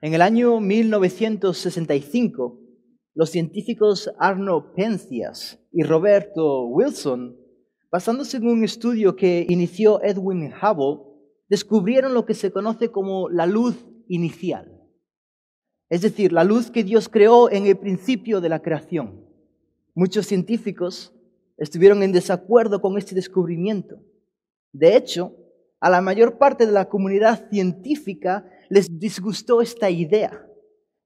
En el año 1965, los científicos Arno Penzias y Roberto Wilson, basándose en un estudio que inició Edwin Hubble, descubrieron lo que se conoce como la luz inicial, es decir, la luz que Dios creó en el principio de la creación. Muchos científicos estuvieron en desacuerdo con este descubrimiento. De hecho, a la mayor parte de la comunidad científica les disgustó esta idea,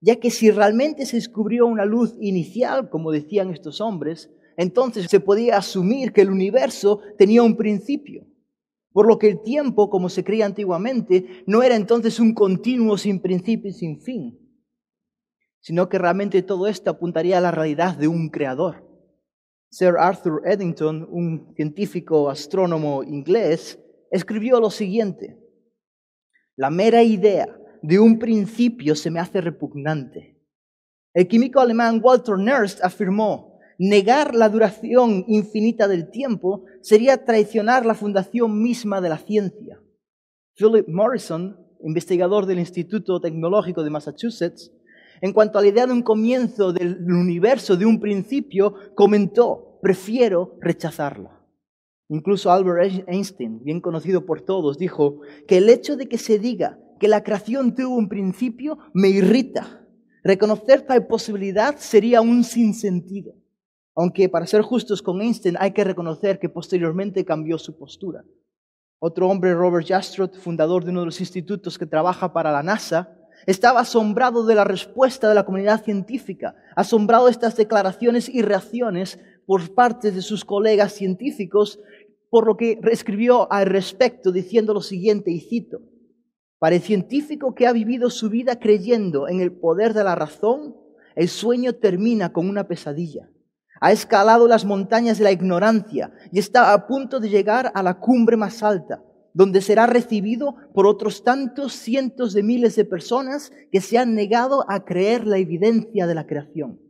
ya que si realmente se descubrió una luz inicial, como decían estos hombres, entonces se podía asumir que el universo tenía un principio, por lo que el tiempo, como se creía antiguamente, no era entonces un continuo sin principio y sin fin, sino que realmente todo esto apuntaría a la realidad de un creador. Sir Arthur Eddington, un científico astrónomo inglés, escribió lo siguiente, la mera idea de un principio se me hace repugnante. El químico alemán Walter Nernst afirmó, negar la duración infinita del tiempo sería traicionar la fundación misma de la ciencia. Philip Morrison, investigador del Instituto Tecnológico de Massachusetts, en cuanto a la idea de un comienzo del universo, de un principio, comentó, prefiero rechazarla. Incluso Albert Einstein, bien conocido por todos, dijo que el hecho de que se diga que la creación tuvo un principio me irrita. Reconocer tal posibilidad sería un sinsentido. Aunque para ser justos con Einstein hay que reconocer que posteriormente cambió su postura. Otro hombre, Robert Jastrow, fundador de uno de los institutos que trabaja para la NASA, estaba asombrado de la respuesta de la comunidad científica, asombrado de estas declaraciones y reacciones por parte de sus colegas científicos por lo que escribió al respecto diciendo lo siguiente, y cito, para el científico que ha vivido su vida creyendo en el poder de la razón, el sueño termina con una pesadilla. Ha escalado las montañas de la ignorancia y está a punto de llegar a la cumbre más alta, donde será recibido por otros tantos cientos de miles de personas que se han negado a creer la evidencia de la creación.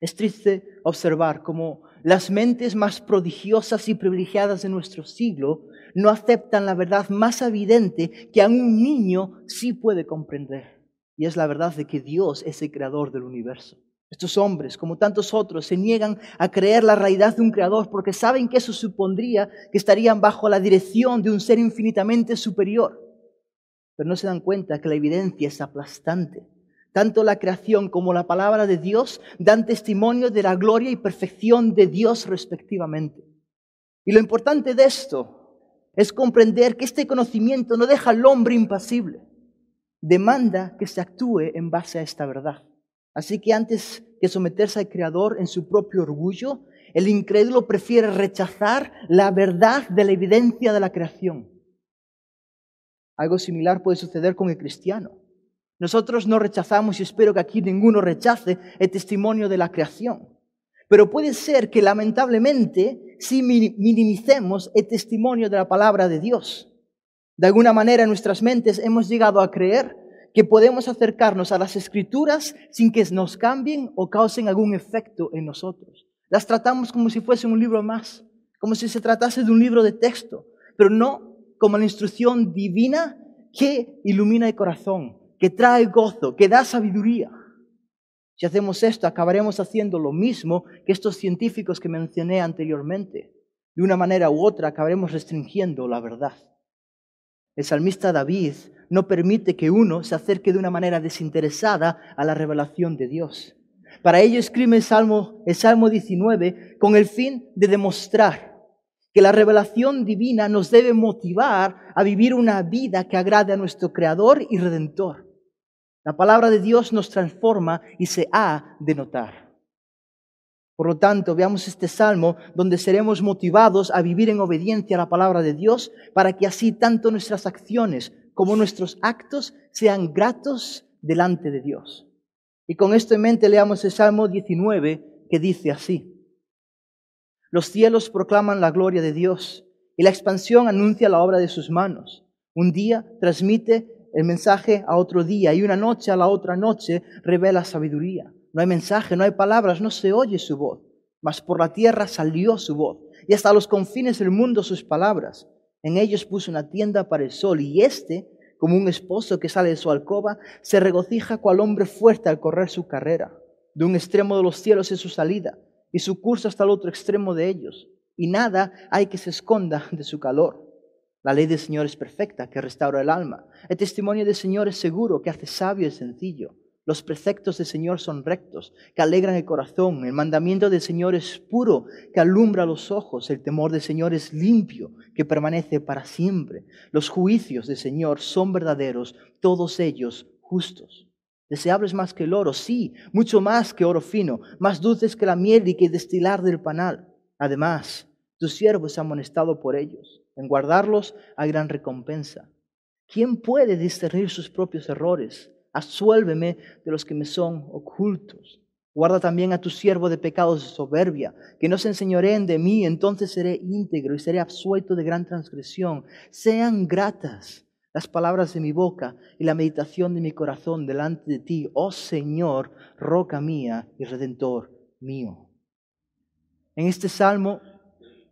Es triste observar cómo las mentes más prodigiosas y privilegiadas de nuestro siglo no aceptan la verdad más evidente que a un niño sí puede comprender. Y es la verdad de que Dios es el creador del universo. Estos hombres, como tantos otros, se niegan a creer la realidad de un creador porque saben que eso supondría que estarían bajo la dirección de un ser infinitamente superior. Pero no se dan cuenta que la evidencia es aplastante. Tanto la creación como la palabra de Dios dan testimonio de la gloria y perfección de Dios respectivamente. Y lo importante de esto es comprender que este conocimiento no deja al hombre impasible, demanda que se actúe en base a esta verdad. Así que antes que someterse al Creador en su propio orgullo, el incrédulo prefiere rechazar la verdad de la evidencia de la creación. Algo similar puede suceder con el cristiano. Nosotros no rechazamos, y espero que aquí ninguno rechace, el testimonio de la creación. Pero puede ser que lamentablemente sí minimicemos el testimonio de la palabra de Dios. De alguna manera en nuestras mentes hemos llegado a creer que podemos acercarnos a las escrituras sin que nos cambien o causen algún efecto en nosotros. Las tratamos como si fuese un libro más, como si se tratase de un libro de texto, pero no como la instrucción divina que ilumina el corazón, que trae gozo, que da sabiduría. Si hacemos esto, acabaremos haciendo lo mismo que estos científicos que mencioné anteriormente. De una manera u otra, acabaremos restringiendo la verdad. El salmista David no permite que uno se acerque de una manera desinteresada a la revelación de Dios. Para ello escribe el Salmo, el 19 con el fin de demostrar que la revelación divina nos debe motivar a vivir una vida que agrade a nuestro Creador y Redentor. La palabra de Dios nos transforma y se ha de notar. Por lo tanto, veamos este salmo donde seremos motivados a vivir en obediencia a la palabra de Dios para que así tanto nuestras acciones como nuestros actos sean gratos delante de Dios. Y con esto en mente leamos el Salmo 19 que dice así. Los cielos proclaman la gloria de Dios y la expansión anuncia la obra de sus manos. Un día transmite el mensaje a otro día y una noche a la otra noche revela sabiduría. No hay mensaje, no hay palabras, no se oye su voz, mas por la tierra salió su voz y hasta los confines del mundo sus palabras. En ellos puso una tienda para el sol y éste, como un esposo que sale de su alcoba, se regocija cual hombre fuerte al correr su carrera. De un extremo de los cielos es su salida y su curso hasta el otro extremo de ellos. Y nada hay que se esconda de su calor. La ley del Señor es perfecta, que restaura el alma. El testimonio del Señor es seguro, que hace sabio y sencillo. Los preceptos del Señor son rectos, que alegran el corazón. El mandamiento del Señor es puro, que alumbra los ojos. El temor del Señor es limpio, que permanece para siempre. Los juicios del Señor son verdaderos, todos ellos justos. Deseables más que el oro, sí, mucho más que oro fino, más dulces que la miel y que el destilar del panal. Además, tu siervo es amonestado por ellos en guardarlos hay gran recompensa. ¿Quién puede discernir sus propios errores? Absuélveme de los que me son ocultos. Guarda también a tu siervo de pecados de soberbia, que no se enseñoreen de mí, entonces seré íntegro y seré absuelto de gran transgresión. Sean gratas las palabras de mi boca y la meditación de mi corazón delante de ti, oh Señor, roca mía y redentor mío. En este salmo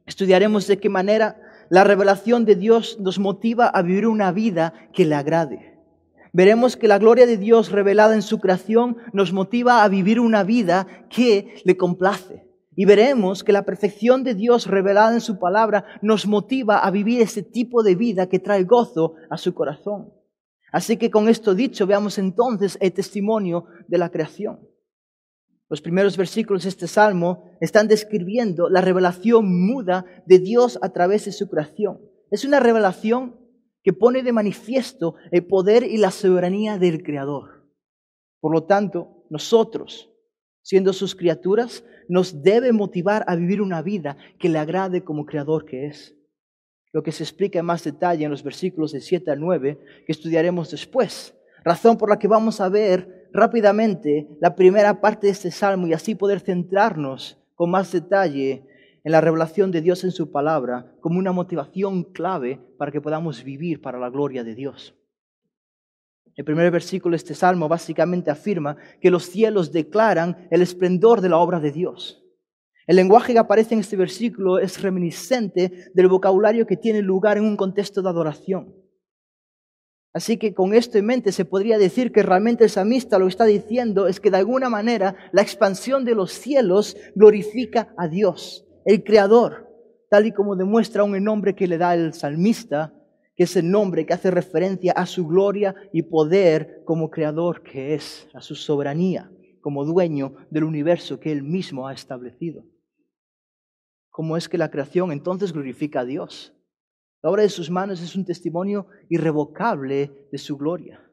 estudiaremos de qué manera la revelación de Dios nos motiva a vivir una vida que le agrade. Veremos que la gloria de Dios revelada en su creación nos motiva a vivir una vida que le complace. Y veremos que la perfección de Dios revelada en su palabra nos motiva a vivir ese tipo de vida que trae gozo a su corazón. Así que con esto dicho, veamos entonces el testimonio de la creación. Los primeros versículos de este salmo están describiendo la revelación muda de Dios a través de su creación. Es una revelación que pone de manifiesto el poder y la soberanía del Creador. Por lo tanto, nosotros, siendo sus criaturas, nos debe motivar a vivir una vida que le agrade como Creador que es. Lo que se explica en más detalle en los versículos de 7 al 9 que estudiaremos después. Razón por la que vamos a ver rápidamente la primera parte de este salmo y así poder centrarnos con más detalle en la revelación de Dios en su palabra como una motivación clave para que podamos vivir para la gloria de Dios. El primer versículo de este salmo básicamente afirma que los cielos declaran el esplendor de la obra de Dios. El lenguaje que aparece en este versículo es reminiscente del vocabulario que tiene lugar en un contexto de adoración. Así que con esto en mente se podría decir que realmente el salmista lo que está diciendo es que de alguna manera la expansión de los cielos glorifica a Dios, el Creador, tal y como demuestra un nombre que le da el salmista, que es el nombre que hace referencia a su gloria y poder como Creador que es, a su soberanía como dueño del universo que él mismo ha establecido. ¿Cómo es que la creación entonces glorifica a Dios? La obra de sus manos es un testimonio irrevocable de su gloria.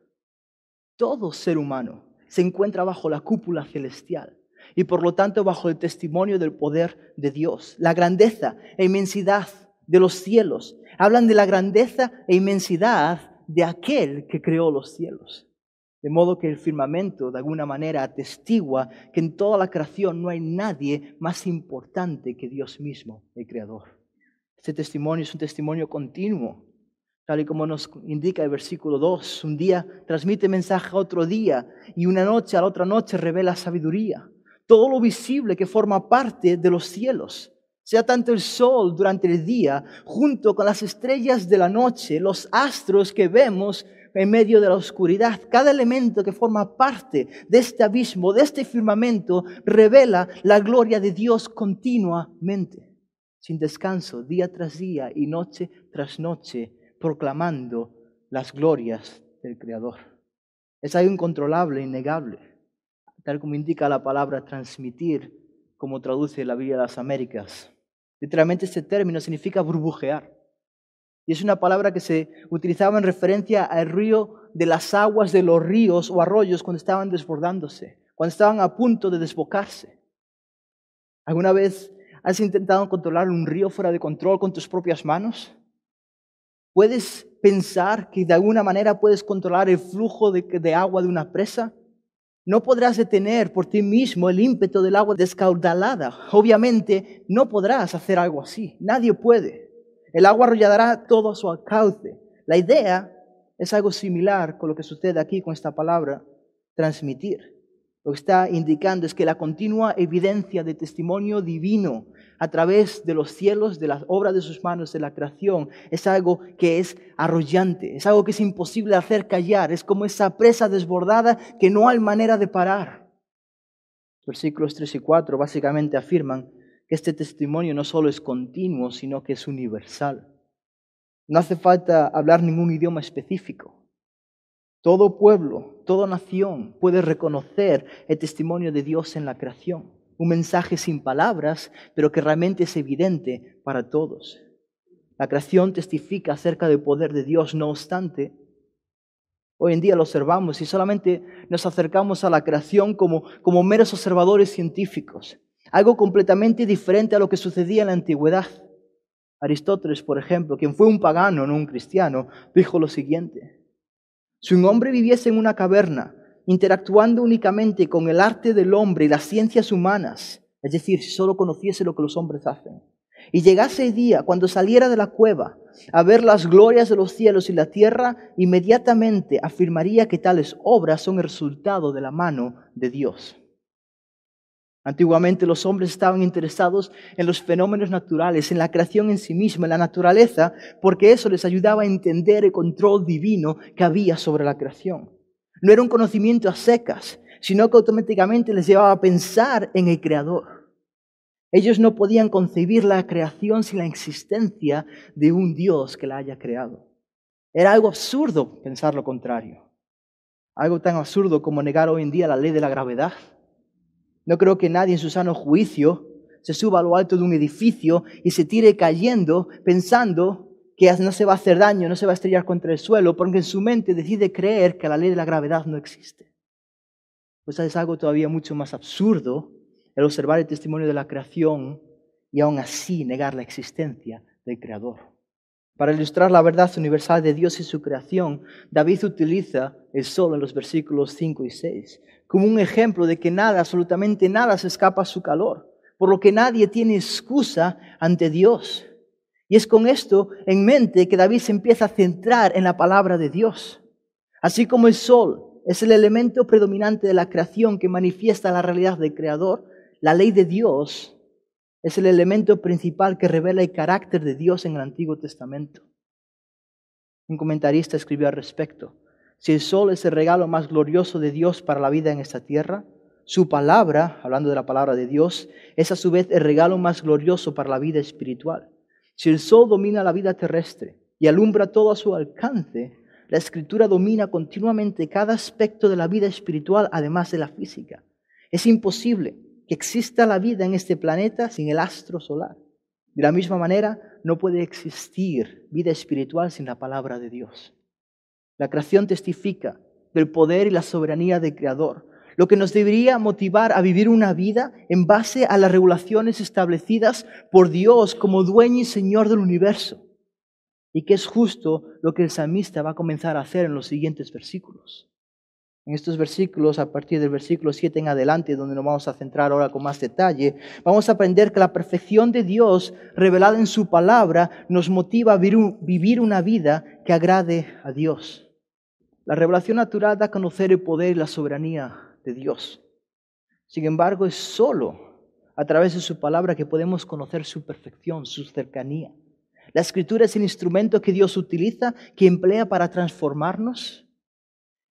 Todo ser humano se encuentra bajo la cúpula celestial y por lo tanto bajo el testimonio del poder de Dios. La grandeza e inmensidad de los cielos hablan de la grandeza e inmensidad de aquel que creó los cielos. De modo que el firmamento de alguna manera atestigua que en toda la creación no hay nadie más importante que Dios mismo, el Creador. Este testimonio es un testimonio continuo, tal y como nos indica el versículo 2. Un día transmite mensaje a otro día y una noche a la otra noche revela sabiduría. Todo lo visible que forma parte de los cielos sea tanto el sol durante el día, junto con las estrellas de la noche, los astros que vemos en medio de la oscuridad, cada elemento que forma parte de este abismo, de este firmamento, revela la gloria de Dios continuamente sin descanso, día tras día y noche tras noche, proclamando las glorias del Creador. Es algo incontrolable, innegable, tal como indica la palabra transmitir, como traduce la Biblia de las Américas. Literalmente este término significa burbujear. Y es una palabra que se utilizaba en referencia al río de las aguas de los ríos o arroyos cuando estaban desbordándose, cuando estaban a punto de desbocarse. ¿Alguna vez ¿Has intentado controlar un río fuera de control con tus propias manos? ¿Puedes pensar que de alguna manera puedes controlar el flujo de, agua de una presa? No podrás detener por ti mismo el ímpetu del agua descaudalada. Obviamente no podrás hacer algo así. Nadie puede. El agua arrollará todo a su alcance. La idea es algo similar con lo que sucede aquí con esta palabra, transmitir. Lo que está indicando es que la continua evidencia de testimonio divino a través de los cielos, de las obras de sus manos, de la creación, es algo que es arrollante, es algo que es imposible hacer callar, es como esa presa desbordada que no hay manera de parar. Versículos 3 y 4 básicamente afirman que este testimonio no solo es continuo, sino que es universal. No hace falta hablar ningún idioma específico. Todo pueblo, toda nación puede reconocer el testimonio de Dios en la creación. Un mensaje sin palabras, pero que realmente es evidente para todos. La creación testifica acerca del poder de Dios, no obstante, Hoy en día lo observamos y solamente nos acercamos a la creación como, como, meros observadores científicos, algo completamente diferente a lo que sucedía en la antigüedad. Aristóteles, por ejemplo, quien fue un pagano, no un cristiano, dijo lo siguiente, si un hombre viviese en una caverna, interactuando únicamente con el arte del hombre y las ciencias humanas, es decir, si solo conociese lo que los hombres hacen, y llegase el día cuando saliera de la cueva a ver las glorias de los cielos y la tierra, inmediatamente afirmaría que tales obras son el resultado de la mano de Dios. Antiguamente los hombres estaban interesados en los fenómenos naturales, en la creación en sí mismo, en la naturaleza, porque eso les ayudaba a entender el control divino que había sobre la creación. No era un conocimiento a secas, sino que automáticamente les llevaba a pensar en el Creador. Ellos no podían concebir la creación sin la existencia de un Dios que la haya creado. Era algo absurdo pensar lo contrario. Algo tan absurdo como negar hoy en día la ley de la gravedad no creo que nadie en su sano juicio se suba a lo alto de un edificio y se tire cayendo pensando que no se va a hacer daño, no se va a estrellar contra el suelo, porque en su mente decide creer que la ley de la gravedad no existe. Pues es algo todavía mucho más absurdo el observar el testimonio de la creación y aún así negar la existencia del Creador. Para ilustrar la verdad universal de Dios y su creación, David utiliza el sol en los versículos 5 y 6 como un ejemplo de que nada, absolutamente nada se escapa a su calor, por lo que nadie tiene excusa ante Dios. Y es con esto en mente que David se empieza a centrar en la palabra de Dios. Así como el sol es el elemento predominante de la creación que manifiesta la realidad del Creador, la ley de Dios es el elemento principal que revela el carácter de Dios en el Antiguo Testamento. Un comentarista escribió al respecto. Si el sol es el regalo más glorioso de Dios para la vida en esta tierra, su palabra, hablando de la palabra de Dios, es a su vez el regalo más glorioso para la vida espiritual. Si el sol domina la vida terrestre y alumbra todo a su alcance, la escritura domina continuamente cada aspecto de la vida espiritual, además de la física. Es imposible que exista la vida en este planeta sin el astro solar. De la misma manera, no puede existir vida espiritual sin la palabra de Dios. La creación testifica del poder y la soberanía del Creador, lo que nos debería motivar a vivir una vida en base a las regulaciones establecidas por Dios como dueño y Señor del universo. Y que es justo lo que el salmista va a comenzar a hacer en los siguientes versículos. En estos versículos, a partir del versículo 7 en adelante, donde nos vamos a centrar ahora con más detalle, vamos a aprender que la perfección de Dios revelada en su palabra nos motiva a vivir una vida que agrade a Dios. La revelación natural da a conocer el poder y la soberanía de Dios. Sin embargo, es sólo a través de su palabra que podemos conocer su perfección, su cercanía. La escritura es el instrumento que Dios utiliza, que emplea para transformarnos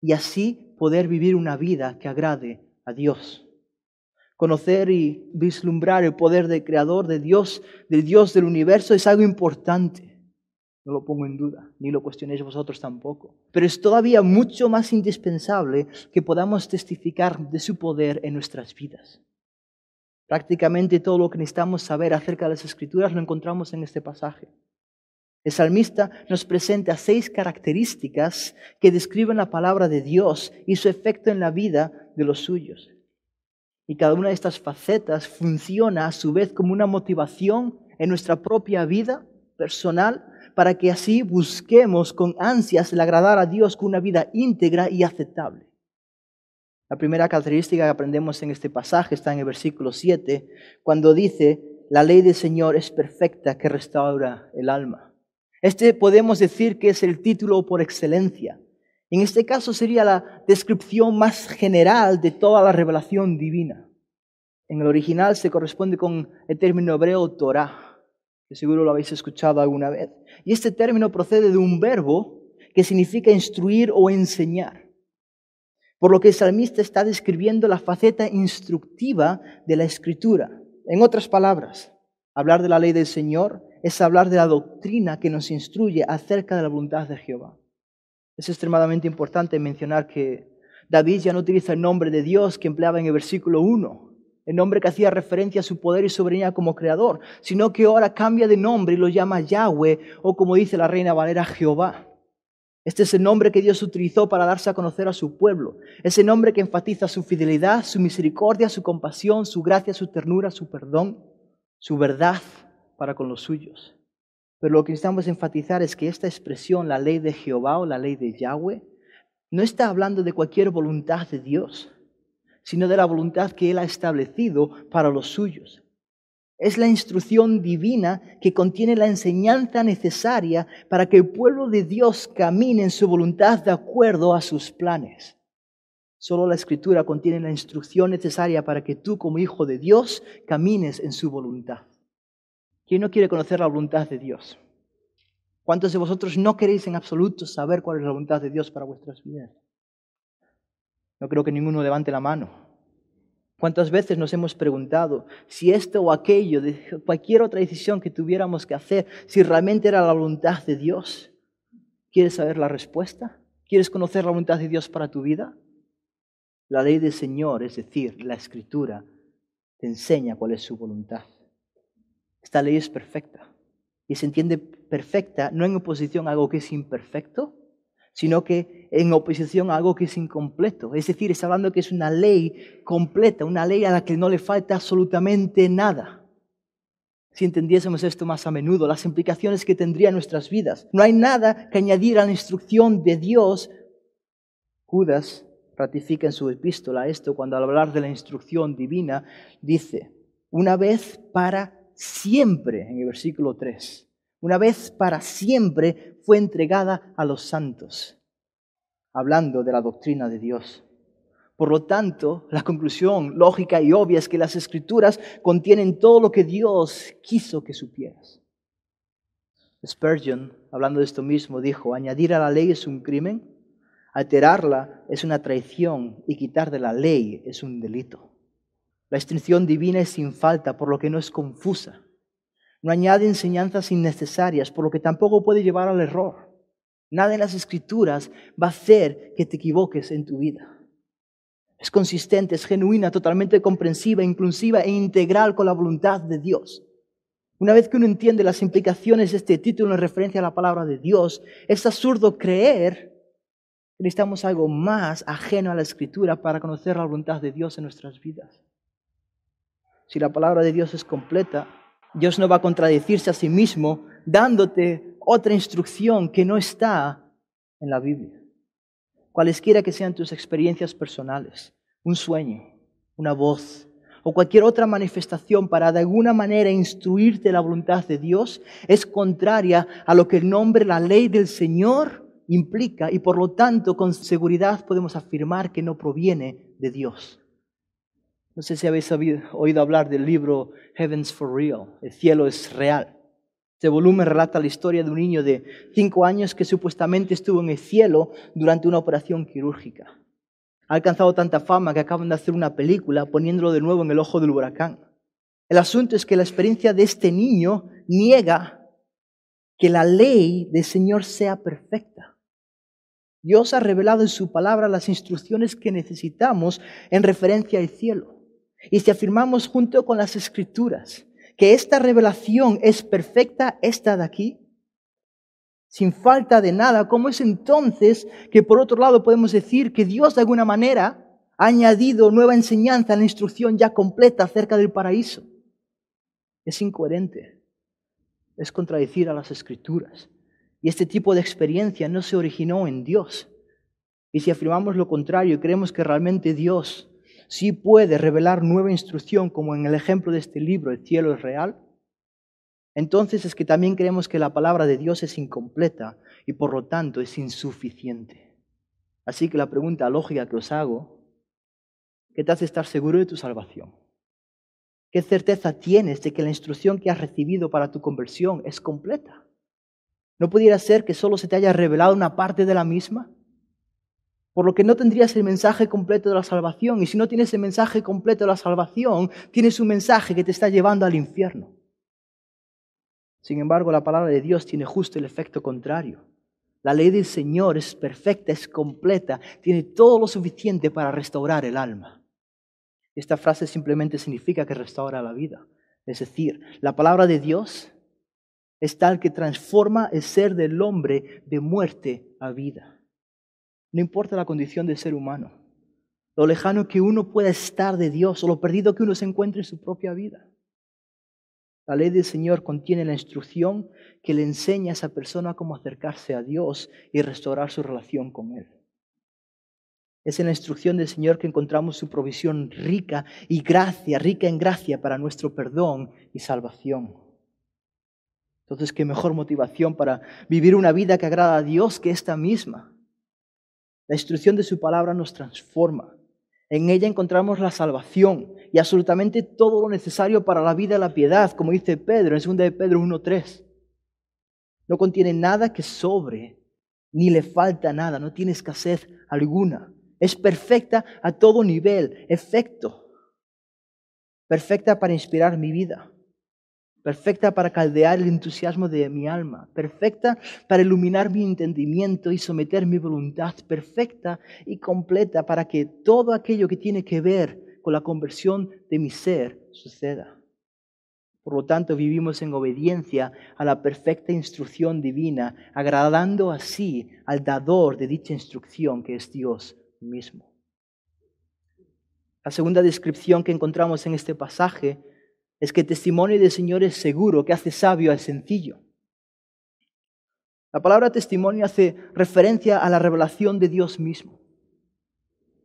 y así poder vivir una vida que agrade a Dios. Conocer y vislumbrar el poder del Creador, de Dios, del Dios del universo es algo importante no lo pongo en duda, ni lo cuestionéis vosotros tampoco. Pero es todavía mucho más indispensable que podamos testificar de su poder en nuestras vidas. Prácticamente todo lo que necesitamos saber acerca de las escrituras lo encontramos en este pasaje. El salmista nos presenta seis características que describen la palabra de Dios y su efecto en la vida de los suyos. Y cada una de estas facetas funciona a su vez como una motivación en nuestra propia vida personal para que así busquemos con ansias el agradar a Dios con una vida íntegra y aceptable. La primera característica que aprendemos en este pasaje está en el versículo 7, cuando dice, la ley del Señor es perfecta que restaura el alma. Este podemos decir que es el título por excelencia. En este caso sería la descripción más general de toda la revelación divina. En el original se corresponde con el término hebreo Torah, seguro lo habéis escuchado alguna vez. Y este término procede de un verbo que significa instruir o enseñar. Por lo que el salmista está describiendo la faceta instructiva de la escritura. En otras palabras, hablar de la ley del Señor es hablar de la doctrina que nos instruye acerca de la voluntad de Jehová. Es extremadamente importante mencionar que David ya no utiliza el nombre de Dios que empleaba en el versículo 1, el nombre que hacía referencia a su poder y soberanía como creador, sino que ahora cambia de nombre y lo llama Yahweh, o como dice la reina Valera, Jehová. Este es el nombre que Dios utilizó para darse a conocer a su pueblo. ese nombre que enfatiza su fidelidad, su misericordia, su compasión, su gracia, su ternura, su perdón, su verdad para con los suyos. Pero lo que necesitamos enfatizar es que esta expresión, la ley de Jehová o la ley de Yahweh, no está hablando de cualquier voluntad de Dios sino de la voluntad que Él ha establecido para los suyos. Es la instrucción divina que contiene la enseñanza necesaria para que el pueblo de Dios camine en su voluntad de acuerdo a sus planes. Solo la escritura contiene la instrucción necesaria para que tú como hijo de Dios camines en su voluntad. ¿Quién no quiere conocer la voluntad de Dios? ¿Cuántos de vosotros no queréis en absoluto saber cuál es la voluntad de Dios para vuestras vidas? No creo que ninguno levante la mano. ¿Cuántas veces nos hemos preguntado si esto o aquello, cualquier otra decisión que tuviéramos que hacer, si realmente era la voluntad de Dios? ¿Quieres saber la respuesta? ¿Quieres conocer la voluntad de Dios para tu vida? La ley del Señor, es decir, la escritura, te enseña cuál es su voluntad. Esta ley es perfecta y se entiende perfecta no en oposición a algo que es imperfecto, sino que en oposición a algo que es incompleto. Es decir, está hablando que es una ley completa, una ley a la que no le falta absolutamente nada. Si entendiésemos esto más a menudo, las implicaciones que tendría en nuestras vidas. No hay nada que añadir a la instrucción de Dios. Judas ratifica en su epístola esto cuando al hablar de la instrucción divina dice, una vez para siempre, en el versículo 3, una vez para siempre fue entregada a los santos, hablando de la doctrina de Dios. Por lo tanto, la conclusión lógica y obvia es que las escrituras contienen todo lo que Dios quiso que supieras. Spurgeon, hablando de esto mismo, dijo, añadir a la ley es un crimen, alterarla es una traición y quitar de la ley es un delito. La extinción divina es sin falta, por lo que no es confusa no añade enseñanzas innecesarias, por lo que tampoco puede llevar al error. Nada en las escrituras va a hacer que te equivoques en tu vida. Es consistente, es genuina, totalmente comprensiva, inclusiva e integral con la voluntad de Dios. Una vez que uno entiende las implicaciones de este título en referencia a la palabra de Dios, es absurdo creer que necesitamos algo más ajeno a la escritura para conocer la voluntad de Dios en nuestras vidas. Si la palabra de Dios es completa, Dios no va a contradecirse a sí mismo dándote otra instrucción que no está en la Biblia. Cualesquiera que sean tus experiencias personales, un sueño, una voz o cualquier otra manifestación para de alguna manera instruirte la voluntad de Dios, es contraria a lo que el nombre, la ley del Señor implica y por lo tanto con seguridad podemos afirmar que no proviene de Dios. No sé si habéis oído hablar del libro Heavens for Real, El cielo es real. Este volumen relata la historia de un niño de cinco años que supuestamente estuvo en el cielo durante una operación quirúrgica. Ha alcanzado tanta fama que acaban de hacer una película poniéndolo de nuevo en el ojo del huracán. El asunto es que la experiencia de este niño niega que la ley del Señor sea perfecta. Dios ha revelado en su palabra las instrucciones que necesitamos en referencia al cielo. Y si afirmamos junto con las escrituras que esta revelación es perfecta, esta de aquí, sin falta de nada, ¿cómo es entonces que por otro lado podemos decir que Dios de alguna manera ha añadido nueva enseñanza a la instrucción ya completa acerca del paraíso? Es incoherente, es contradecir a las escrituras. Y este tipo de experiencia no se originó en Dios. Y si afirmamos lo contrario y creemos que realmente Dios si puede revelar nueva instrucción, como en el ejemplo de este libro, El cielo es real, entonces es que también creemos que la palabra de Dios es incompleta y por lo tanto es insuficiente. Así que la pregunta lógica que os hago, ¿qué te hace estar seguro de tu salvación? ¿Qué certeza tienes de que la instrucción que has recibido para tu conversión es completa? ¿No pudiera ser que solo se te haya revelado una parte de la misma? Por lo que no tendrías el mensaje completo de la salvación. Y si no tienes el mensaje completo de la salvación, tienes un mensaje que te está llevando al infierno. Sin embargo, la palabra de Dios tiene justo el efecto contrario. La ley del Señor es perfecta, es completa, tiene todo lo suficiente para restaurar el alma. Esta frase simplemente significa que restaura la vida. Es decir, la palabra de Dios es tal que transforma el ser del hombre de muerte a vida. No importa la condición del ser humano, lo lejano que uno pueda estar de Dios o lo perdido que uno se encuentre en su propia vida. La ley del Señor contiene la instrucción que le enseña a esa persona cómo acercarse a Dios y restaurar su relación con Él. Es en la instrucción del Señor que encontramos su provisión rica y gracia, rica en gracia para nuestro perdón y salvación. Entonces, ¿qué mejor motivación para vivir una vida que agrada a Dios que esta misma? La instrucción de su palabra nos transforma. En ella encontramos la salvación y absolutamente todo lo necesario para la vida y la piedad, como dice Pedro en 2 de Pedro 1.3. No contiene nada que sobre, ni le falta nada, no tiene escasez alguna. Es perfecta a todo nivel, efecto. Perfecta para inspirar mi vida perfecta para caldear el entusiasmo de mi alma, perfecta para iluminar mi entendimiento y someter mi voluntad, perfecta y completa para que todo aquello que tiene que ver con la conversión de mi ser suceda. Por lo tanto, vivimos en obediencia a la perfecta instrucción divina, agradando así al dador de dicha instrucción, que es Dios mismo. La segunda descripción que encontramos en este pasaje es que testimonio del Señor es seguro, que hace sabio al sencillo. La palabra testimonio hace referencia a la revelación de Dios mismo.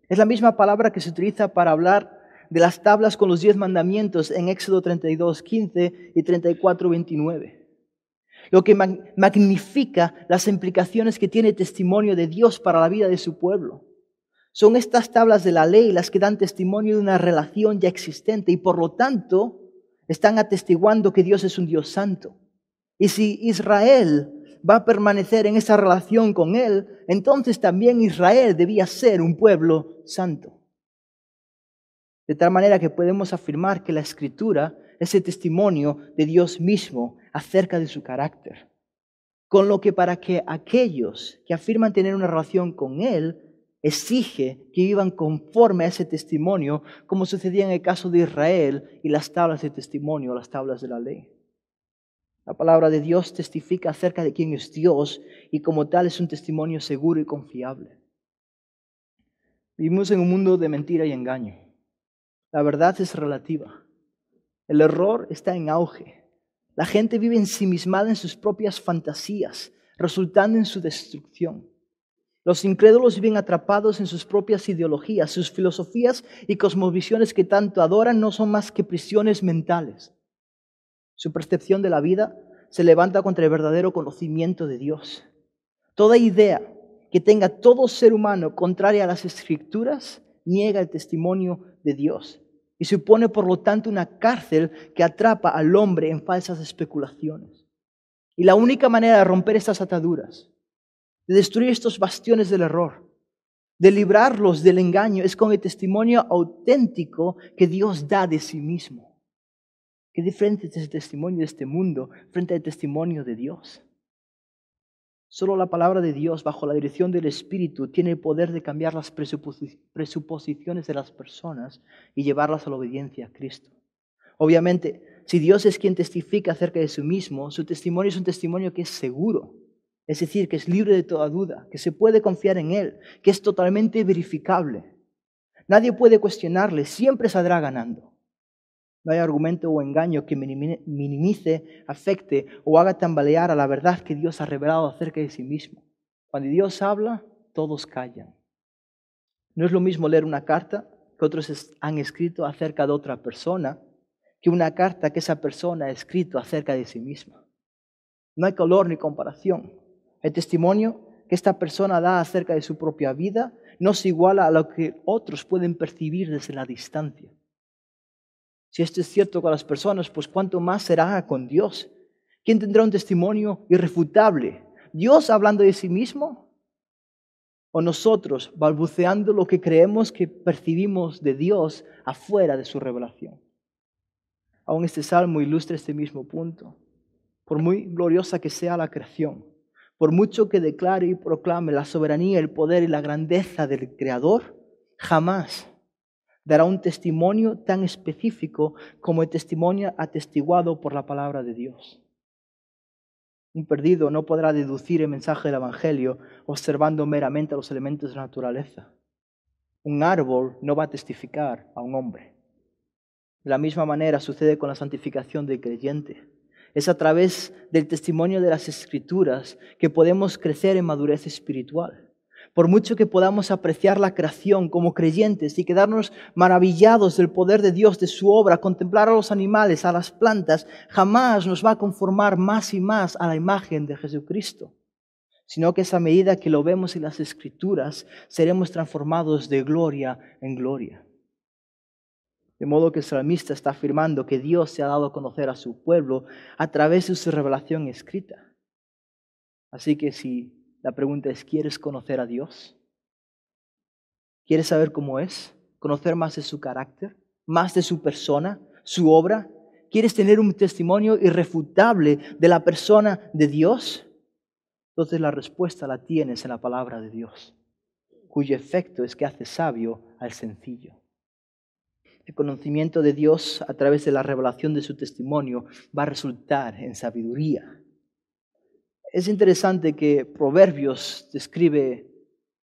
Es la misma palabra que se utiliza para hablar de las tablas con los diez mandamientos en Éxodo 32, 15 y 34, 29. Lo que magnifica las implicaciones que tiene testimonio de Dios para la vida de su pueblo. Son estas tablas de la ley las que dan testimonio de una relación ya existente y por lo tanto están atestiguando que Dios es un Dios santo. Y si Israel va a permanecer en esa relación con Él, entonces también Israel debía ser un pueblo santo. De tal manera que podemos afirmar que la escritura es el testimonio de Dios mismo acerca de su carácter. Con lo que para que aquellos que afirman tener una relación con Él exige que vivan conforme a ese testimonio, como sucedía en el caso de Israel y las tablas de testimonio, las tablas de la ley. La palabra de Dios testifica acerca de quién es Dios y como tal es un testimonio seguro y confiable. Vivimos en un mundo de mentira y engaño. La verdad es relativa. El error está en auge. La gente vive ensimismada en sus propias fantasías, resultando en su destrucción. Los incrédulos viven atrapados en sus propias ideologías, sus filosofías y cosmovisiones que tanto adoran no son más que prisiones mentales. Su percepción de la vida se levanta contra el verdadero conocimiento de Dios. Toda idea que tenga todo ser humano contraria a las escrituras niega el testimonio de Dios y supone por lo tanto una cárcel que atrapa al hombre en falsas especulaciones. Y la única manera de romper estas ataduras de destruir estos bastiones del error, de librarlos del engaño, es con el testimonio auténtico que Dios da de sí mismo. Qué diferente es el testimonio de este mundo frente al testimonio de Dios. Solo la palabra de Dios bajo la dirección del Espíritu tiene el poder de cambiar las presuposiciones de las personas y llevarlas a la obediencia a Cristo. Obviamente, si Dios es quien testifica acerca de sí mismo, su testimonio es un testimonio que es seguro, es decir, que es libre de toda duda, que se puede confiar en Él, que es totalmente verificable. Nadie puede cuestionarle, siempre saldrá ganando. No hay argumento o engaño que minimice, afecte o haga tambalear a la verdad que Dios ha revelado acerca de sí mismo. Cuando Dios habla, todos callan. No es lo mismo leer una carta que otros han escrito acerca de otra persona que una carta que esa persona ha escrito acerca de sí misma. No hay color ni comparación. El testimonio que esta persona da acerca de su propia vida no se iguala a lo que otros pueden percibir desde la distancia. Si esto es cierto con las personas, pues cuánto más será con Dios. ¿Quién tendrá un testimonio irrefutable? ¿Dios hablando de sí mismo? ¿O nosotros balbuceando lo que creemos que percibimos de Dios afuera de su revelación? Aún este salmo ilustra este mismo punto. Por muy gloriosa que sea la creación, por mucho que declare y proclame la soberanía, el poder y la grandeza del Creador, jamás dará un testimonio tan específico como el testimonio atestiguado por la palabra de Dios. Un perdido no podrá deducir el mensaje del Evangelio observando meramente los elementos de la naturaleza. Un árbol no va a testificar a un hombre. De la misma manera sucede con la santificación del creyente. Es a través del testimonio de las escrituras que podemos crecer en madurez espiritual. Por mucho que podamos apreciar la creación como creyentes y quedarnos maravillados del poder de Dios, de su obra, contemplar a los animales, a las plantas, jamás nos va a conformar más y más a la imagen de Jesucristo, sino que a medida que lo vemos en las escrituras, seremos transformados de gloria en gloria. De modo que el salmista está afirmando que Dios se ha dado a conocer a su pueblo a través de su revelación escrita. Así que si la pregunta es, ¿quieres conocer a Dios? ¿Quieres saber cómo es? ¿Conocer más de su carácter? ¿Más de su persona? ¿Su obra? ¿Quieres tener un testimonio irrefutable de la persona de Dios? Entonces la respuesta la tienes en la palabra de Dios, cuyo efecto es que hace sabio al sencillo el conocimiento de Dios a través de la revelación de su testimonio va a resultar en sabiduría. Es interesante que Proverbios describe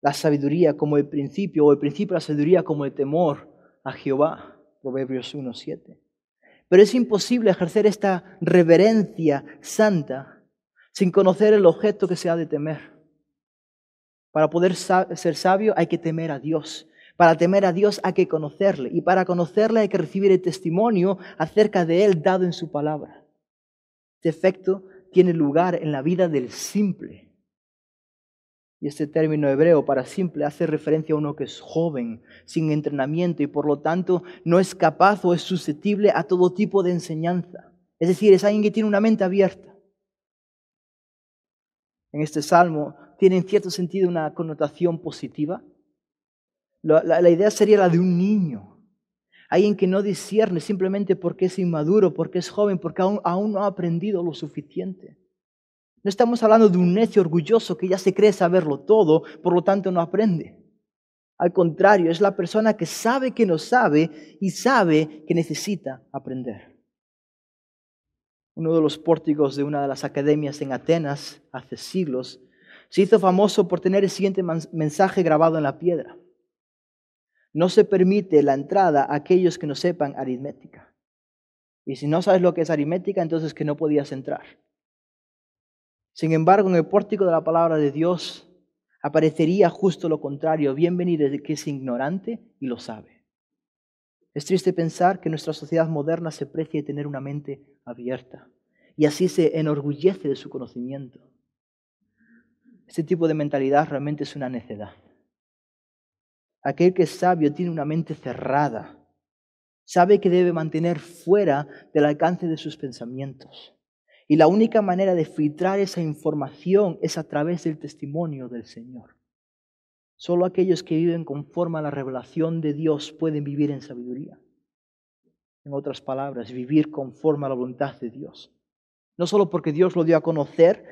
la sabiduría como el principio, o el principio de la sabiduría como el temor a Jehová, Proverbios 1.7. Pero es imposible ejercer esta reverencia santa sin conocer el objeto que se ha de temer. Para poder ser sabio hay que temer a Dios para temer a Dios hay que conocerle y para conocerle hay que recibir el testimonio acerca de Él dado en su palabra. Este efecto tiene lugar en la vida del simple. Y este término hebreo para simple hace referencia a uno que es joven, sin entrenamiento y por lo tanto no es capaz o es susceptible a todo tipo de enseñanza. Es decir, es alguien que tiene una mente abierta. En este salmo tiene en cierto sentido una connotación positiva, la, idea sería la de un niño, alguien que no discierne simplemente porque es inmaduro, porque es joven, porque aún, aún no ha aprendido lo suficiente. No estamos hablando de un necio orgulloso que ya se cree saberlo todo, por lo tanto no aprende. Al contrario, es la persona que sabe que no sabe y sabe que necesita aprender. Uno de los pórticos de una de las academias en Atenas hace siglos se hizo famoso por tener el siguiente mensaje grabado en la piedra no se permite la entrada a aquellos que no sepan aritmética. Y si no sabes lo que es aritmética, entonces que no podías entrar. Sin embargo, en el pórtico de la palabra de Dios aparecería justo lo contrario. Bienvenido el que es ignorante y lo sabe. Es triste pensar que nuestra sociedad moderna se precie tener una mente abierta y así se enorgullece de su conocimiento. Este tipo de mentalidad realmente es una necedad. Aquel que es sabio tiene una mente cerrada. Sabe que debe mantener fuera del alcance de sus pensamientos. Y la única manera de filtrar esa información es a través del testimonio del Señor. Solo aquellos que viven conforme a la revelación de Dios pueden vivir en sabiduría. En otras palabras, vivir conforme a la voluntad de Dios. No solo porque Dios lo dio a conocer,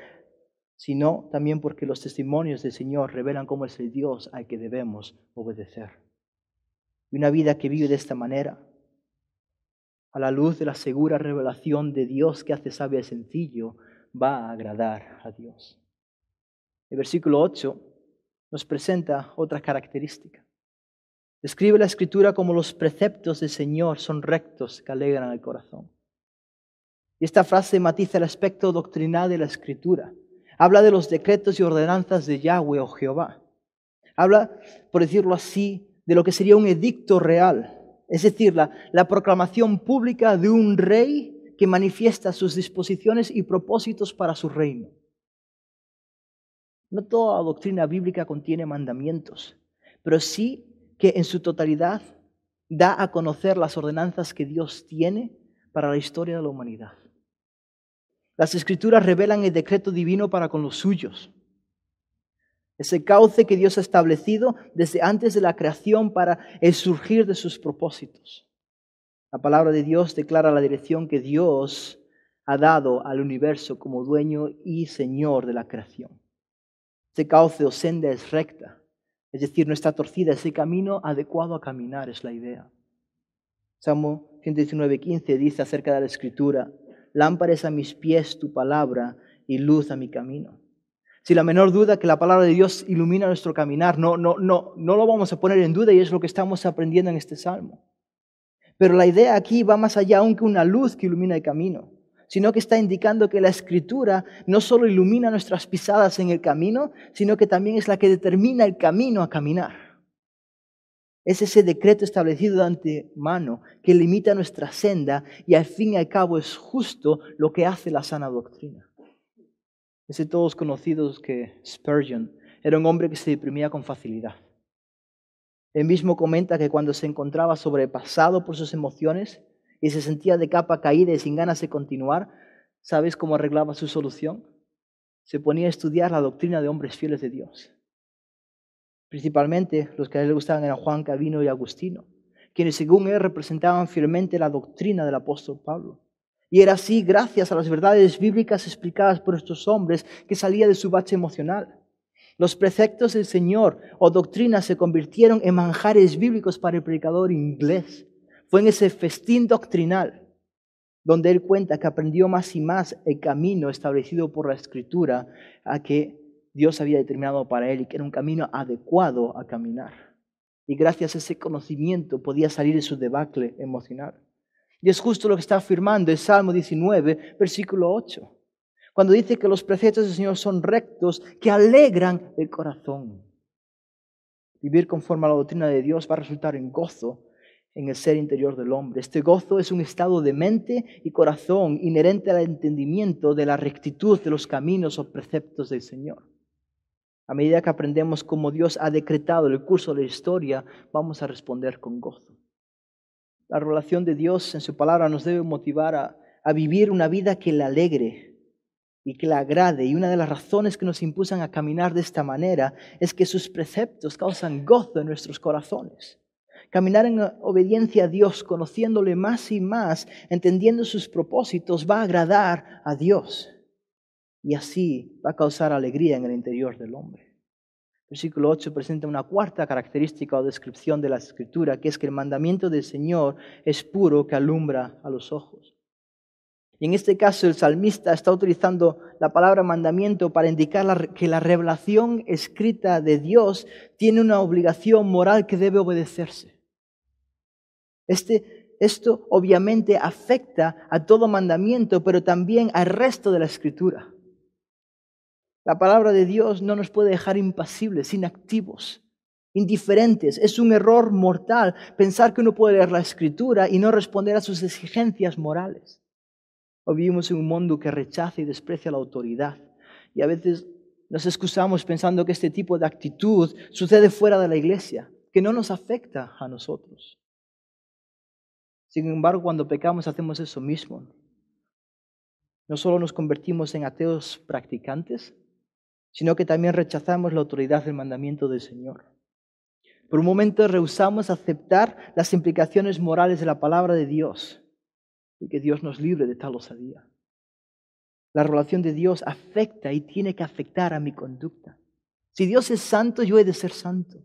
sino también porque los testimonios del Señor revelan cómo es el Dios al que debemos obedecer. Y una vida que vive de esta manera, a la luz de la segura revelación de Dios que hace sabio y sencillo, va a agradar a Dios. El versículo 8 nos presenta otra característica. Describe la escritura como los preceptos del Señor son rectos que alegran el corazón. Y esta frase matiza el aspecto doctrinal de la escritura Habla de los decretos y ordenanzas de Yahweh o oh Jehová. Habla, por decirlo así, de lo que sería un edicto real, es decir, la, proclamación pública de un rey que manifiesta sus disposiciones y propósitos para su reino. No toda doctrina bíblica contiene mandamientos, pero sí que en su totalidad da a conocer las ordenanzas que Dios tiene para la historia de la humanidad. Las escrituras revelan el decreto divino para con los suyos. Ese cauce que Dios ha establecido desde antes de la creación para el surgir de sus propósitos. La palabra de Dios declara la dirección que Dios ha dado al universo como dueño y señor de la creación. Ese cauce o senda es recta, es decir, no está torcida, ese camino adecuado a caminar es la idea. Salmo 119.15 dice acerca de la escritura, Lámpares a mis pies tu palabra y luz a mi camino. Si la menor duda que la palabra de Dios ilumina nuestro caminar, no, no, no, no lo vamos a poner en duda y es lo que estamos aprendiendo en este salmo. Pero la idea aquí va más allá aunque una luz que ilumina el camino, sino que está indicando que la escritura no solo ilumina nuestras pisadas en el camino, sino que también es la que determina el camino a caminar. Es ese decreto establecido de antemano que limita nuestra senda y al fin y al cabo es justo lo que hace la sana doctrina. Es de todos conocidos que Spurgeon era un hombre que se deprimía con facilidad. Él mismo comenta que cuando se encontraba sobrepasado por sus emociones y se sentía de capa caída y sin ganas de continuar, ¿sabes cómo arreglaba su solución? Se ponía a estudiar la doctrina de hombres fieles de Dios. Principalmente los que a él le gustaban eran Juan, Cabino y Agustino, quienes según él representaban fielmente la doctrina del apóstol Pablo. Y era así gracias a las verdades bíblicas explicadas por estos hombres que salía de su bache emocional. Los preceptos del Señor o doctrinas se convirtieron en manjares bíblicos para el predicador inglés. Fue en ese festín doctrinal donde él cuenta que aprendió más y más el camino establecido por la Escritura a que Dios había determinado para él que era un camino adecuado a caminar. Y gracias a ese conocimiento podía salir de su debacle emocional. Y es justo lo que está afirmando el Salmo 19, versículo 8, cuando dice que los preceptos del Señor son rectos, que alegran el corazón. Vivir conforme a la doctrina de Dios va a resultar en gozo en el ser interior del hombre. Este gozo es un estado de mente y corazón inherente al entendimiento de la rectitud de los caminos o preceptos del Señor. A medida que aprendemos cómo Dios ha decretado el curso de la historia, vamos a responder con gozo. La relación de Dios en su palabra nos debe motivar a, vivir una vida que le alegre y que le agrade. Y una de las razones que nos impulsan a caminar de esta manera es que sus preceptos causan gozo en nuestros corazones. Caminar en obediencia a Dios, conociéndole más y más, entendiendo sus propósitos, va a agradar a Dios y así va a causar alegría en el interior del hombre. Versículo 8 presenta una cuarta característica o descripción de la escritura, que es que el mandamiento del Señor es puro que alumbra a los ojos. Y en este caso el salmista está utilizando la palabra mandamiento para indicar que la revelación escrita de Dios tiene una obligación moral que debe obedecerse. Este esto obviamente afecta a todo mandamiento, pero también al resto de la escritura. La palabra de Dios no nos puede dejar impasibles, inactivos, indiferentes. Es un error mortal pensar que uno puede leer la escritura y no responder a sus exigencias morales. O vivimos en un mundo que rechaza y desprecia la autoridad. Y a veces nos excusamos pensando que este tipo de actitud sucede fuera de la iglesia, que no nos afecta a nosotros. Sin embargo, cuando pecamos hacemos eso mismo. No solo nos convertimos en ateos practicantes, sino que también rechazamos la autoridad del mandamiento del Señor. Por un momento rehusamos aceptar las implicaciones morales de la palabra de Dios y que Dios nos libre de tal osadía. La relación de Dios afecta y tiene que afectar a mi conducta. Si Dios es santo, yo he de ser santo.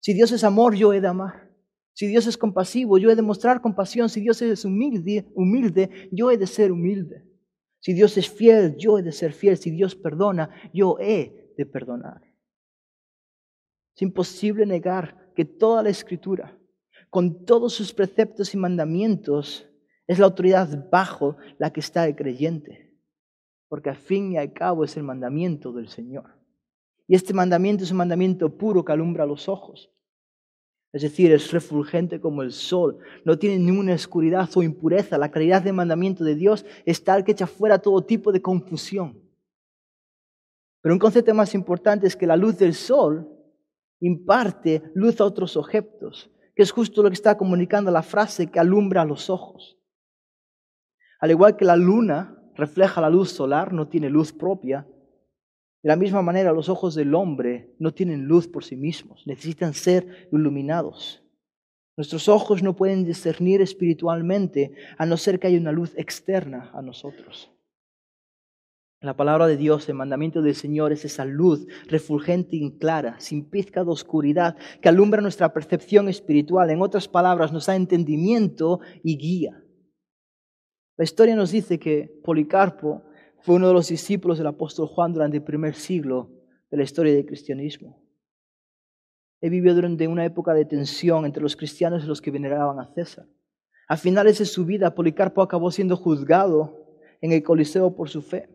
Si Dios es amor, yo he de amar. Si Dios es compasivo, yo he de mostrar compasión. Si Dios es humilde, humilde yo he de ser humilde. Si Dios es fiel, yo he de ser fiel. Si Dios perdona, yo he de perdonar. Es imposible negar que toda la escritura, con todos sus preceptos y mandamientos, es la autoridad bajo la que está el creyente. Porque a fin y al cabo es el mandamiento del Señor. Y este mandamiento es un mandamiento puro que alumbra los ojos. Es decir, es refulgente como el sol, no tiene ninguna oscuridad o impureza. La claridad de mandamiento de Dios es tal que echa fuera todo tipo de confusión. Pero un concepto más importante es que la luz del sol imparte luz a otros objetos, que es justo lo que está comunicando la frase que alumbra los ojos. Al igual que la luna refleja la luz solar, no tiene luz propia, de la misma manera, los ojos del hombre no tienen luz por sí mismos, necesitan ser iluminados. Nuestros ojos no pueden discernir espiritualmente a no ser que haya una luz externa a nosotros. La palabra de Dios, el mandamiento del Señor es esa luz refulgente y clara, sin pizca de oscuridad, que alumbra nuestra percepción espiritual. En otras palabras, nos da entendimiento y guía. La historia nos dice que Policarpo fue uno de los discípulos del apóstol Juan durante el primer siglo de la historia del cristianismo. Él vivió durante una época de tensión entre los cristianos y los que veneraban a César. A finales de su vida, Policarpo acabó siendo juzgado en el Coliseo por su fe.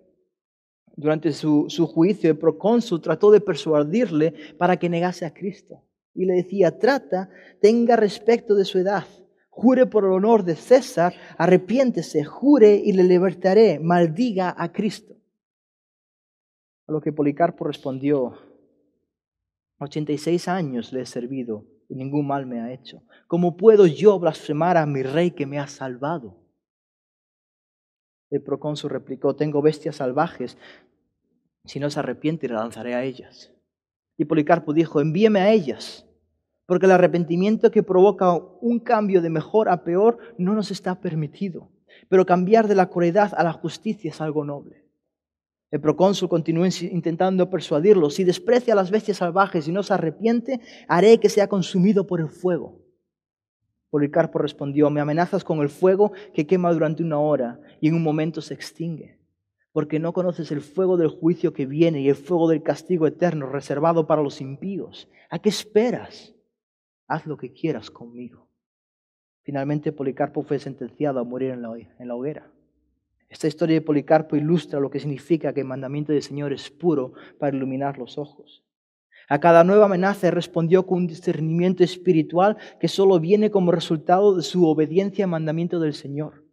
Durante su, su, juicio, el procónsul trató de persuadirle para que negase a Cristo. Y le decía, trata, tenga respecto de su edad, Jure por el honor de César, arrepiéntese, jure y le libertaré, maldiga a Cristo. A lo que Policarpo respondió, 86 años le he servido y ningún mal me ha hecho. ¿Cómo puedo yo blasfemar a mi rey que me ha salvado? El procónsul replicó, tengo bestias salvajes, si no se arrepiente la lanzaré a ellas. Y Policarpo dijo, envíeme a ellas. Porque el arrepentimiento que provoca un cambio de mejor a peor no nos está permitido. Pero cambiar de la crueldad a la justicia es algo noble. El procónsul continúa intentando persuadirlo. Si desprecia a las bestias salvajes y no se arrepiente, haré que sea consumido por el fuego. Policarpo respondió, me amenazas con el fuego que quema durante una hora y en un momento se extingue, porque no conoces el fuego del juicio que viene y el fuego del castigo eterno reservado para los impíos. ¿A qué esperas? haz lo que quieras conmigo. Finalmente Policarpo fue sentenciado a morir en la, hoguera. Esta historia de Policarpo ilustra lo que significa que el mandamiento del Señor es puro para iluminar los ojos. A cada nueva amenaza respondió con un discernimiento espiritual que solo viene como resultado de su obediencia al mandamiento del Señor.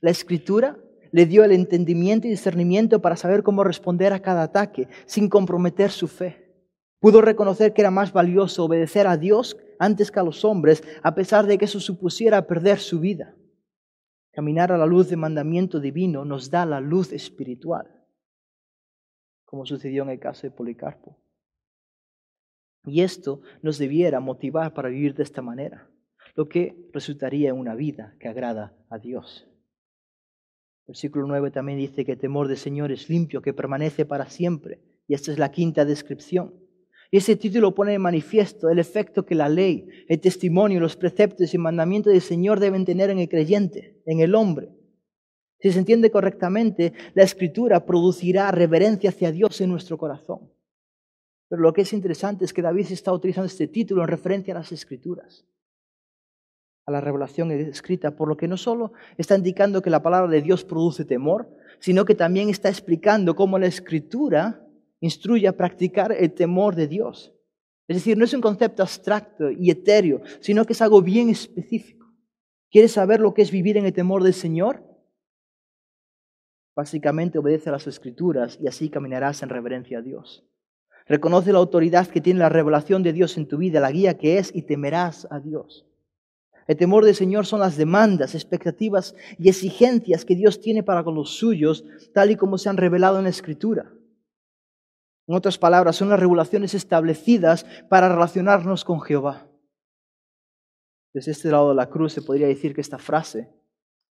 La escritura le dio el entendimiento y discernimiento para saber cómo responder a cada ataque sin comprometer su fe. Pudo reconocer que era más valioso obedecer a Dios antes que a los hombres, a pesar de que eso supusiera perder su vida. Caminar a la luz del mandamiento divino nos da la luz espiritual, como sucedió en el caso de Policarpo. Y esto nos debiera motivar para vivir de esta manera, lo que resultaría en una vida que agrada a Dios. Versículo 9 también dice que el temor del Señor es limpio, que permanece para siempre. Y esta es la quinta descripción. Y ese título pone de manifiesto el efecto que la ley, el testimonio, los preceptos y mandamientos del Señor deben tener en el creyente, en el hombre. Si se entiende correctamente, la escritura producirá reverencia hacia Dios en nuestro corazón. Pero lo que es interesante es que David está utilizando este título en referencia a las escrituras, a la revelación escrita, por lo que no solo está indicando que la palabra de Dios produce temor, sino que también está explicando cómo la escritura instruye a practicar el temor de Dios. Es decir, no es un concepto abstracto y etéreo, sino que es algo bien específico. ¿Quieres saber lo que es vivir en el temor del Señor? Básicamente obedece a las escrituras y así caminarás en reverencia a Dios. Reconoce la autoridad que tiene la revelación de Dios en tu vida, la guía que es, y temerás a Dios. El temor del Señor son las demandas, expectativas y exigencias que Dios tiene para con los suyos, tal y como se han revelado en la Escritura. En otras palabras, son las regulaciones establecidas para relacionarnos con Jehová. Desde este lado de la cruz se podría decir que esta frase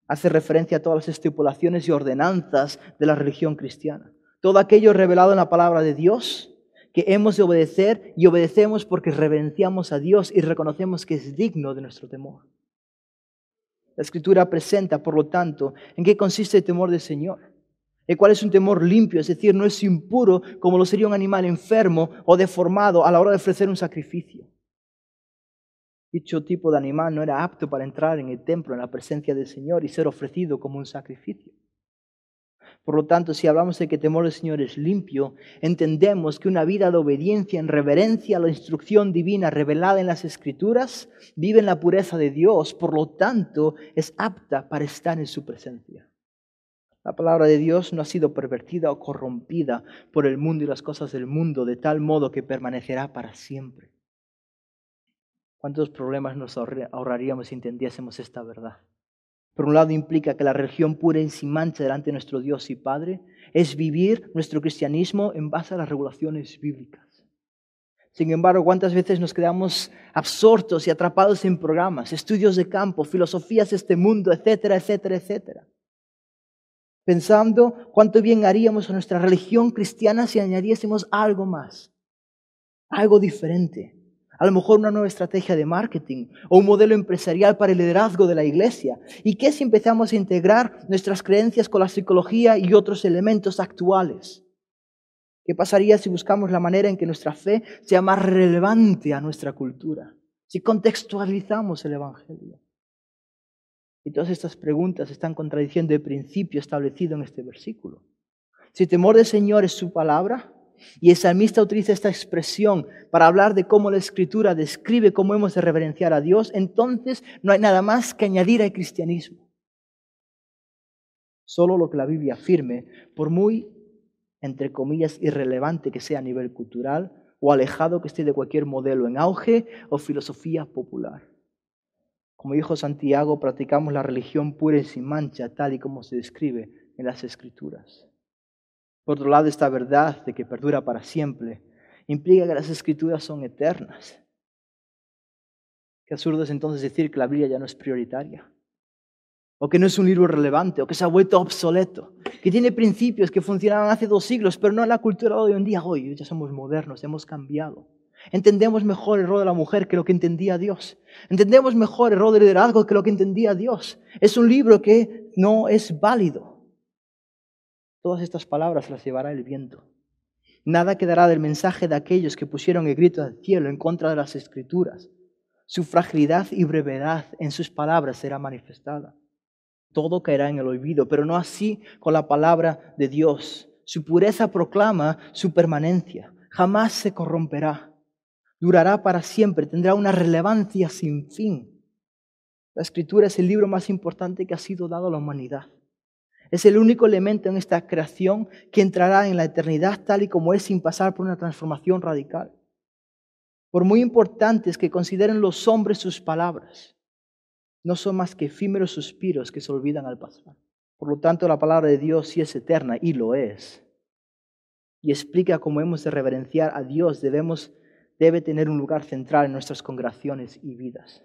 hace referencia a todas las estipulaciones y ordenanzas de la religión cristiana. Todo aquello revelado en la palabra de Dios que hemos de obedecer y obedecemos porque reverenciamos a Dios y reconocemos que es digno de nuestro temor. La escritura presenta, por lo tanto, en qué consiste el temor del Señor el cual es un temor limpio, es decir, no es impuro como lo sería un animal enfermo o deformado a la hora de ofrecer un sacrificio. Dicho tipo de animal no era apto para entrar en el templo, en la presencia del Señor y ser ofrecido como un sacrificio. Por lo tanto, si hablamos de que temor del Señor es limpio, entendemos que una vida de obediencia en reverencia a la instrucción divina revelada en las Escrituras vive en la pureza de Dios, por lo tanto es apta para estar en su presencia. La palabra de Dios no ha sido pervertida o corrompida por el mundo y las cosas del mundo, de tal modo que permanecerá para siempre. ¿Cuántos problemas nos ahorraríamos si entendiésemos esta verdad? Por un lado implica que la religión pura y sin mancha delante de nuestro Dios y Padre es vivir nuestro cristianismo en base a las regulaciones bíblicas. Sin embargo, ¿cuántas veces nos quedamos absortos y atrapados en programas, estudios de campo, filosofías de este mundo, etcétera, etcétera, etcétera? pensando cuánto bien haríamos a nuestra religión cristiana si añadiésemos algo más, algo diferente. A lo mejor una nueva estrategia de marketing o un modelo empresarial para el liderazgo de la iglesia. ¿Y qué si empezamos a integrar nuestras creencias con la psicología y otros elementos actuales? ¿Qué pasaría si buscamos la manera en que nuestra fe sea más relevante a nuestra cultura? Si contextualizamos el Evangelio. Y todas estas preguntas están contradiciendo el principio establecido en este versículo. Si temor del Señor es su palabra, y el salmista utiliza esta expresión para hablar de cómo la escritura describe cómo hemos de reverenciar a Dios, entonces no hay nada más que añadir al cristianismo. Solo lo que la Biblia afirme, por muy, entre comillas, irrelevante que sea a nivel cultural o alejado que esté de cualquier modelo en auge o filosofía popular. Como dijo Santiago, practicamos la religión pura y sin mancha, tal y como se describe en las Escrituras. Por otro lado, esta verdad de que perdura para siempre implica que las Escrituras son eternas. Qué absurdo es entonces decir que la Biblia ya no es prioritaria, o que no es un libro relevante, o que se ha vuelto obsoleto, que tiene principios que funcionaban hace dos siglos, pero no en la cultura de hoy en día. Hoy ya somos modernos, hemos cambiado. Entendemos mejor el rol de la mujer que lo que entendía Dios. Entendemos mejor el rol del liderazgo que lo que entendía Dios. Es un libro que no es válido. Todas estas palabras las llevará el viento. Nada quedará del mensaje de aquellos que pusieron el grito al cielo en contra de las escrituras. Su fragilidad y brevedad en sus palabras será manifestada. Todo caerá en el olvido, pero no así con la palabra de Dios. Su pureza proclama su permanencia. Jamás se corromperá durará para siempre, tendrá una relevancia sin fin. La escritura es el libro más importante que ha sido dado a la humanidad. Es el único elemento en esta creación que entrará en la eternidad tal y como es sin pasar por una transformación radical. Por muy importantes que consideren los hombres sus palabras, no son más que efímeros suspiros que se olvidan al pasar. Por lo tanto, la palabra de Dios sí es eterna y lo es. Y explica cómo hemos de reverenciar a Dios, debemos debe tener un lugar central en nuestras congregaciones y vidas.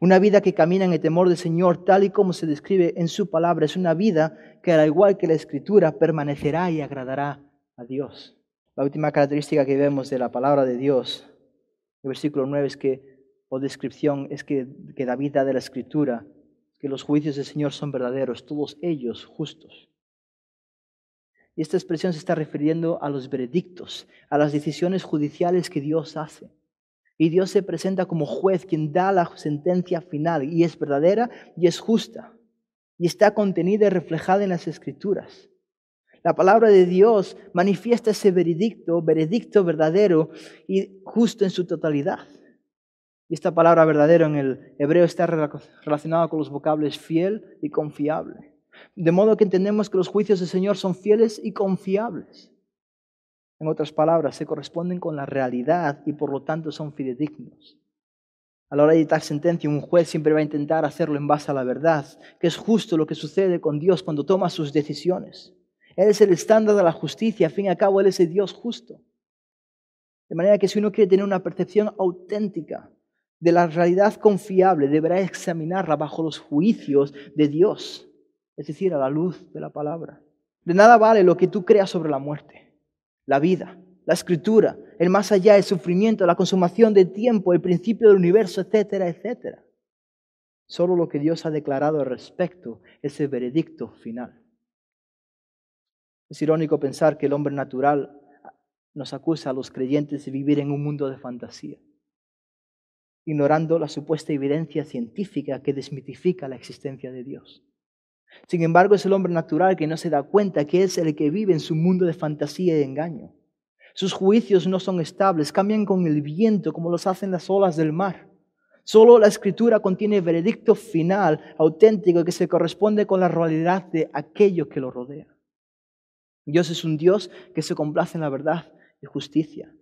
Una vida que camina en el temor del Señor, tal y como se describe en su palabra, es una vida que, al igual que la Escritura, permanecerá y agradará a Dios. La última característica que vemos de la palabra de Dios, el versículo 9, es que, o descripción, es que, que David da de la Escritura, que los juicios del Señor son verdaderos, todos ellos justos. Y esta expresión se está refiriendo a los veredictos, a las decisiones judiciales que Dios hace. Y Dios se presenta como juez quien da la sentencia final y es verdadera y es justa. Y está contenida y reflejada en las escrituras. La palabra de Dios manifiesta ese veredicto, veredicto verdadero y justo en su totalidad. Y esta palabra verdadero en el hebreo está relacionada con los vocables fiel y confiable. De modo que entendemos que los juicios del Señor son fieles y confiables. En otras palabras, se corresponden con la realidad y por lo tanto son fidedignos. A la hora de editar sentencia, un juez siempre va a intentar hacerlo en base a la verdad, que es justo lo que sucede con Dios cuando toma sus decisiones. Él es el estándar de la justicia, a fin y al cabo, Él es el Dios justo. De manera que si uno quiere tener una percepción auténtica de la realidad confiable, deberá examinarla bajo los juicios de Dios es decir, a la luz de la palabra. De nada vale lo que tú creas sobre la muerte, la vida, la escritura, el más allá, el sufrimiento, la consumación del tiempo, el principio del universo, etcétera, etcétera. Solo lo que Dios ha declarado al respecto es el veredicto final. Es irónico pensar que el hombre natural nos acusa a los creyentes de vivir en un mundo de fantasía, ignorando la supuesta evidencia científica que desmitifica la existencia de Dios. Sin embargo, es el hombre natural que no se da cuenta que es el que vive en su mundo de fantasía y engaño. Sus juicios no son estables, cambian con el viento como los hacen las olas del mar. Solo la escritura contiene veredicto final, auténtico, que se corresponde con la realidad de aquello que lo rodea. Dios es un Dios que se complace en la verdad y justicia.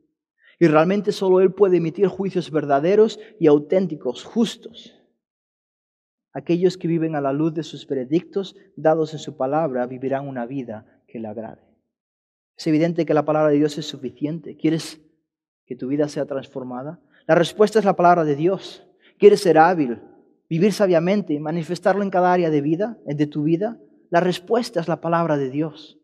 Y realmente solo Él puede emitir juicios verdaderos y auténticos, justos. Aquellos que viven a la luz de sus veredictos dados en su palabra vivirán una vida que le agrade. Es evidente que la palabra de Dios es suficiente. ¿Quieres que tu vida sea transformada? La respuesta es la palabra de Dios. ¿Quieres ser hábil, vivir sabiamente manifestarlo en cada área de vida, de tu vida? La respuesta es la palabra de Dios.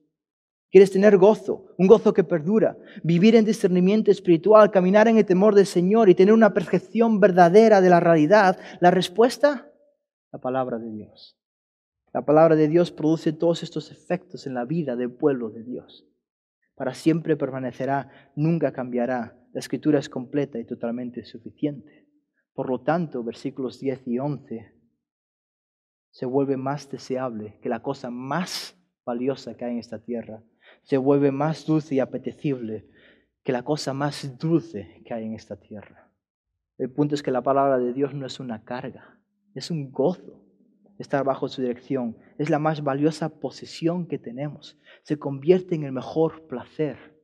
¿Quieres tener gozo, un gozo que perdura, vivir en discernimiento espiritual, caminar en el temor del Señor y tener una percepción verdadera de la realidad? La respuesta la palabra de Dios. La palabra de Dios produce todos estos efectos en la vida del pueblo de Dios. Para siempre permanecerá, nunca cambiará. La escritura es completa y totalmente suficiente. Por lo tanto, versículos 10 y 11 se vuelve más deseable que la cosa más valiosa que hay en esta tierra. Se vuelve más dulce y apetecible que la cosa más dulce que hay en esta tierra. El punto es que la palabra de Dios no es una carga, es un gozo estar bajo su dirección. Es la más valiosa posesión que tenemos. Se convierte en el mejor placer.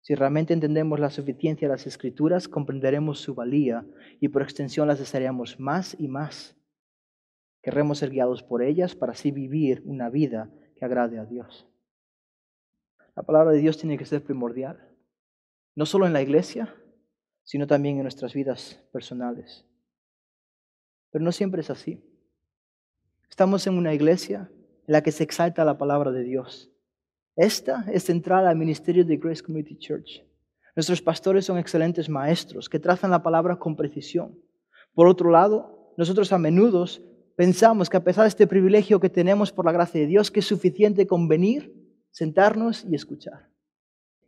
Si realmente entendemos la suficiencia de las escrituras, comprenderemos su valía y por extensión las desearemos más y más. Queremos ser guiados por ellas para así vivir una vida que agrade a Dios. La palabra de Dios tiene que ser primordial, no solo en la iglesia, sino también en nuestras vidas personales. Pero no siempre es así. Estamos en una iglesia en la que se exalta la palabra de Dios. Esta es central al ministerio de Grace Community Church. Nuestros pastores son excelentes maestros que trazan la palabra con precisión. Por otro lado, nosotros a menudo pensamos que a pesar de este privilegio que tenemos por la gracia de Dios, que es suficiente con venir, sentarnos y escuchar.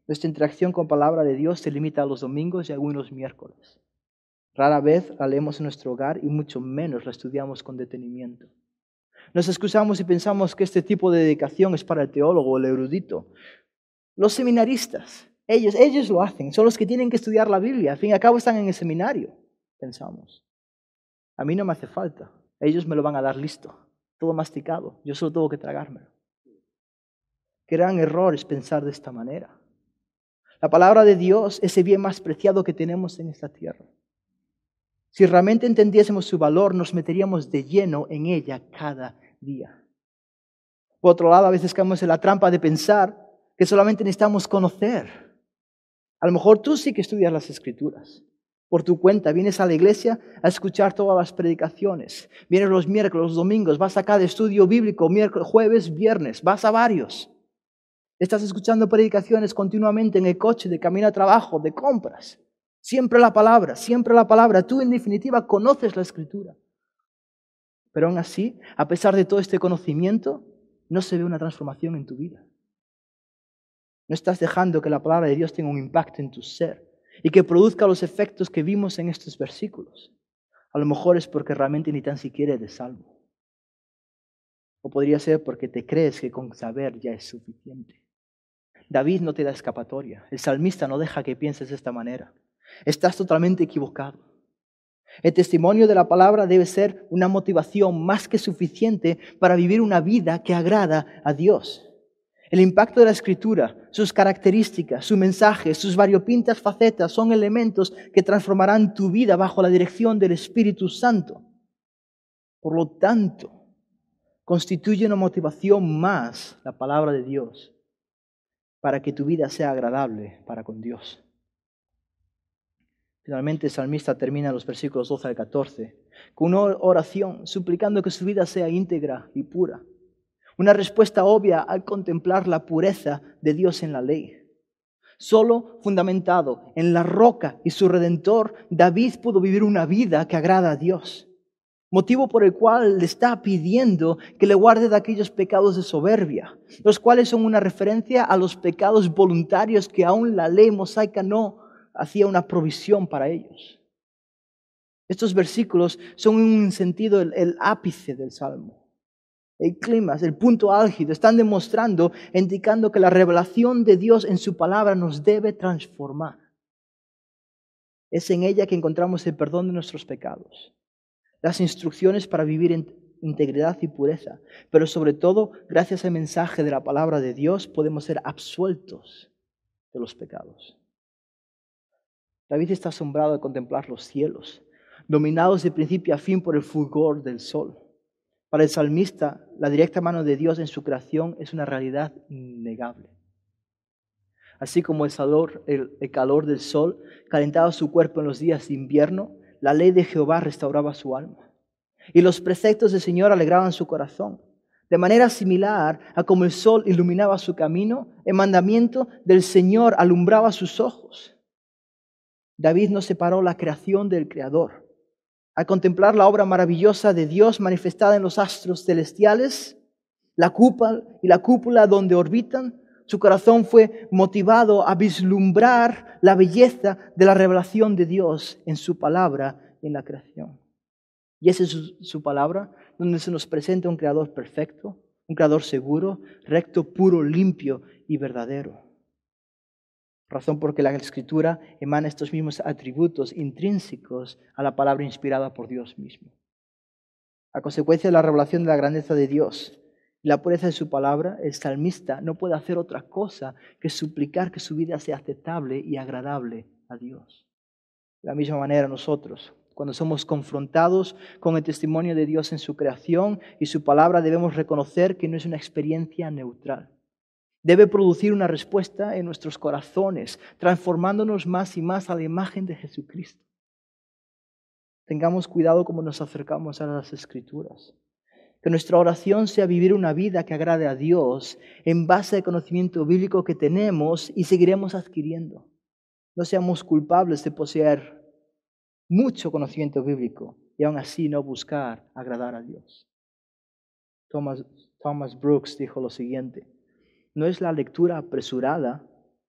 Nuestra interacción con palabra de Dios se limita a los domingos y algunos miércoles. Rara vez la leemos en nuestro hogar y mucho menos la estudiamos con detenimiento. Nos excusamos y pensamos que este tipo de dedicación es para el teólogo o el erudito. Los seminaristas, ellos, ellos lo hacen, son los que tienen que estudiar la Biblia, al fin y al cabo están en el seminario, pensamos. A mí no me hace falta, ellos me lo van a dar listo, todo masticado, yo solo tengo que tragármelo. Qué gran error es pensar de esta manera. La palabra de Dios es el bien más preciado que tenemos en esta tierra. Si realmente entendiésemos su valor, nos meteríamos de lleno en ella cada día. Por otro lado, a veces caemos en la trampa de pensar que solamente necesitamos conocer. A lo mejor tú sí que estudias las escrituras. Por tu cuenta, vienes a la iglesia a escuchar todas las predicaciones. Vienes los miércoles, los domingos, vas a cada estudio bíblico, miércoles, jueves, viernes, vas a varios. Estás escuchando predicaciones continuamente en el coche, de camino a trabajo, de compras. Siempre la palabra, siempre la palabra. Tú en definitiva conoces la escritura. Pero aún así, a pesar de todo este conocimiento, no se ve una transformación en tu vida. No estás dejando que la palabra de Dios tenga un impacto en tu ser y que produzca los efectos que vimos en estos versículos. A lo mejor es porque realmente ni tan siquiera eres salvo. O podría ser porque te crees que con saber ya es suficiente. David no te da escapatoria. El salmista no deja que pienses de esta manera. Estás totalmente equivocado. El testimonio de la palabra debe ser una motivación más que suficiente para vivir una vida que agrada a Dios. El impacto de la escritura, sus características, su mensaje, sus variopintas facetas son elementos que transformarán tu vida bajo la dirección del Espíritu Santo. Por lo tanto, constituye una motivación más la palabra de Dios para que tu vida sea agradable para con Dios. Finalmente el salmista termina los versículos 12 al 14 con una oración suplicando que su vida sea íntegra y pura. Una respuesta obvia al contemplar la pureza de Dios en la ley. Solo fundamentado en la roca y su redentor, David pudo vivir una vida que agrada a Dios. Motivo por el cual le está pidiendo que le guarde de aquellos pecados de soberbia, los cuales son una referencia a los pecados voluntarios que aún la ley mosaica no hacía una provisión para ellos. Estos versículos son en un sentido el, ápice del Salmo, el clima, el punto álgido. Están demostrando, indicando que la revelación de Dios en su palabra nos debe transformar. Es en ella que encontramos el perdón de nuestros pecados, las instrucciones para vivir en integridad y pureza, pero sobre todo, gracias al mensaje de la palabra de Dios, podemos ser absueltos de los pecados. David está asombrado al contemplar los cielos, dominados de principio a fin por el fulgor del sol. Para el salmista, la directa mano de Dios en su creación es una realidad innegable. Así como el calor, el calor del sol calentaba su cuerpo en los días de invierno, la ley de Jehová restauraba su alma. Y los preceptos del Señor alegraban su corazón. De manera similar a como el sol iluminaba su camino, el mandamiento del Señor alumbraba sus ojos. David no separó la creación del Creador. Al contemplar la obra maravillosa de Dios manifestada en los astros celestiales, la cúpula y la cúpula donde orbitan, su corazón fue motivado a vislumbrar la belleza de la revelación de Dios en su palabra en la creación. Y esa es su palabra, donde se nos presenta un creador perfecto, un creador seguro, recto, puro, limpio y verdadero. Razón porque la escritura emana estos mismos atributos intrínsecos a la palabra inspirada por Dios mismo. A consecuencia de la revelación de la grandeza de Dios y la pureza de su palabra, el salmista no puede hacer otra cosa que suplicar que su vida sea aceptable y agradable a Dios. De la misma manera nosotros, cuando somos confrontados con el testimonio de Dios en su creación y su palabra, debemos reconocer que no es una experiencia neutral debe producir una respuesta en nuestros corazones, transformándonos más y más a la imagen de Jesucristo. Tengamos cuidado como nos acercamos a las escrituras. Que nuestra oración sea vivir una vida que agrade a Dios en base al conocimiento bíblico que tenemos y seguiremos adquiriendo. No seamos culpables de poseer mucho conocimiento bíblico y aún así no buscar agradar a Dios. Thomas, Thomas Brooks dijo lo siguiente no es la lectura apresurada,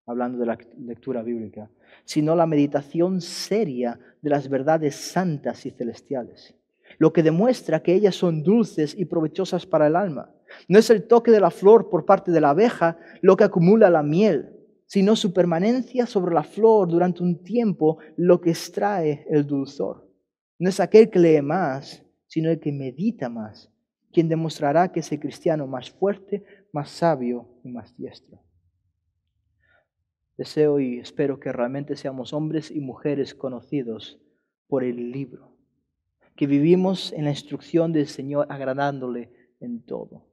hablando de la lectura bíblica, sino la meditación seria de las verdades santas y celestiales, lo que demuestra que ellas son dulces y provechosas para el alma. No es el toque de la flor por parte de la abeja lo que acumula la miel, sino su permanencia sobre la flor durante un tiempo lo que extrae el dulzor. No es aquel que lee más, sino el que medita más, quien demostrará que es el cristiano más fuerte, más sabio y más diestro. Deseo y espero que realmente seamos hombres y mujeres conocidos por el libro, que vivimos en la instrucción del Señor agradándole en todo,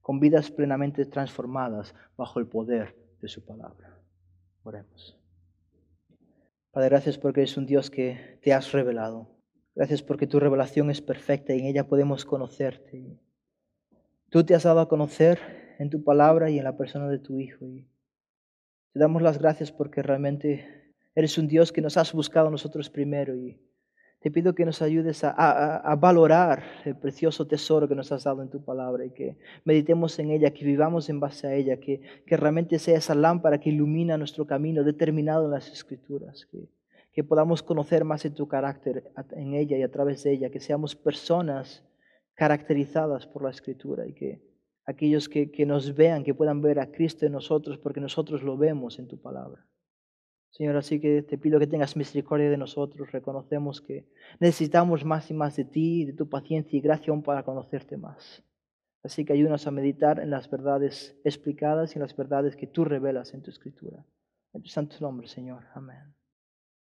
con vidas plenamente transformadas bajo el poder de su palabra. Oremos. Padre, gracias porque eres un Dios que te has revelado. Gracias porque tu revelación es perfecta y en ella podemos conocerte. Tú te has dado a conocer en tu palabra y en la persona de tu Hijo. Y te damos las gracias porque realmente eres un Dios que nos has buscado nosotros primero. Y te pido que nos ayudes a, valorar el precioso tesoro que nos has dado en tu palabra y que meditemos en ella, que vivamos en base a ella, que, que realmente sea esa lámpara que ilumina nuestro camino determinado en las Escrituras. Que, que podamos conocer más de tu carácter en ella y a través de ella, que seamos personas caracterizadas por la escritura y que aquellos que, que nos vean, que puedan ver a Cristo en nosotros, porque nosotros lo vemos en tu palabra. Señor, así que te pido que tengas misericordia de nosotros. Reconocemos que necesitamos más y más de ti, de tu paciencia y gracia para conocerte más. Así que ayúdanos a meditar en las verdades explicadas y en las verdades que tú revelas en tu escritura. En tu santo nombre, Señor. Amén.